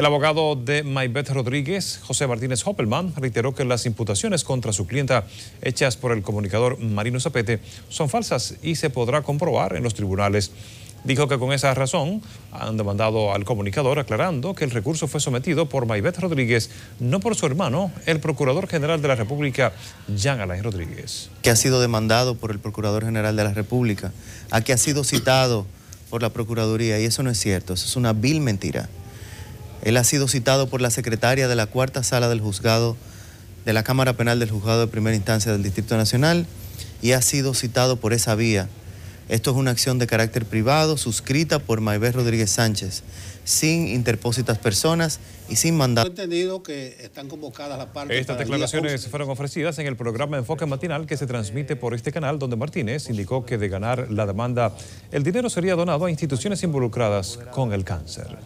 El abogado de Maybeth Rodríguez, José Martínez Hoppelman, reiteró que las imputaciones contra su clienta hechas por el comunicador Marino Zapete son falsas y se podrá comprobar en los tribunales. Dijo que con esa razón han demandado al comunicador aclarando que el recurso fue sometido por Maybeth Rodríguez, no por su hermano, el Procurador General de la República, Jean Alain Rodríguez. Que ha sido demandado por el Procurador General de la República, a que ha sido citado por la Procuraduría y eso no es cierto, eso es una vil mentira. Él ha sido citado por la secretaria de la cuarta sala del juzgado de la Cámara Penal del Juzgado de Primera Instancia del Distrito Nacional y ha sido citado por esa vía. Esto es una acción de carácter privado suscrita por Maybel Rodríguez Sánchez, sin interpósitas personas y sin mandato. que están convocadas las Estas declaraciones fueron ofrecidas en el programa Enfoque Matinal que se transmite por este canal, donde Martínez indicó que de ganar la demanda, el dinero sería donado a instituciones involucradas con el cáncer.